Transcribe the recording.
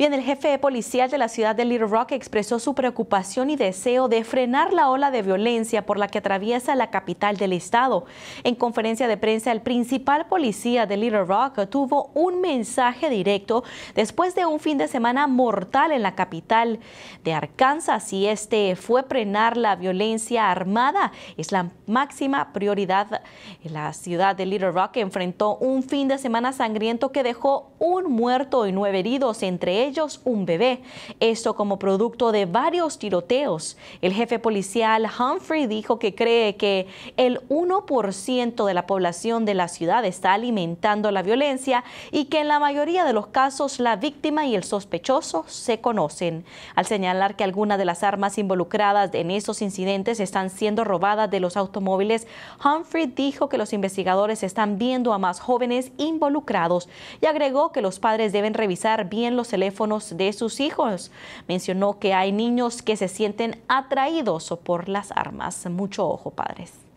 Bien, el jefe policial de la ciudad de Little Rock expresó su preocupación y deseo de frenar la ola de violencia por la que atraviesa la capital del estado. En conferencia de prensa, el principal policía de Little Rock tuvo un mensaje directo después de un fin de semana mortal en la capital de Arkansas y este fue frenar la violencia armada. Es la máxima prioridad. La ciudad de Little Rock enfrentó un fin de semana sangriento que dejó un muerto y nueve heridos, entre ellos un bebé. Esto como producto de varios tiroteos. El jefe policial Humphrey dijo que cree que el 1% de la población de la ciudad está alimentando la violencia y que en la mayoría de los casos la víctima y el sospechoso se conocen. Al señalar que algunas de las armas involucradas en esos incidentes están siendo robadas de los automóviles, Humphrey dijo que los investigadores están viendo a más jóvenes involucrados y agregó que los padres deben revisar bien los teléfonos de sus hijos. Mencionó que hay niños que se sienten atraídos por las armas. Mucho ojo, padres.